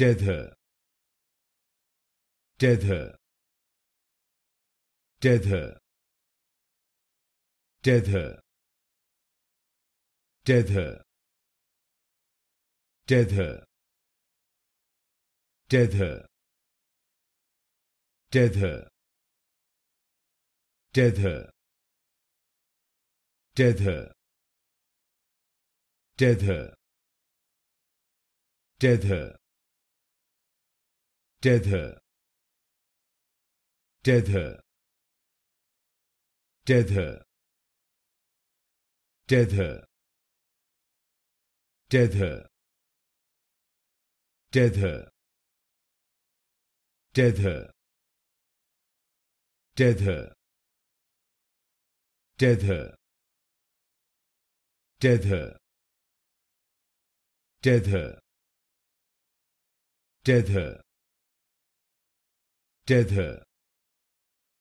tether tether tether tether tether tether tether tether tether tether tether tether tether tether tether tether tether tether tether tether tether tether tether tether tether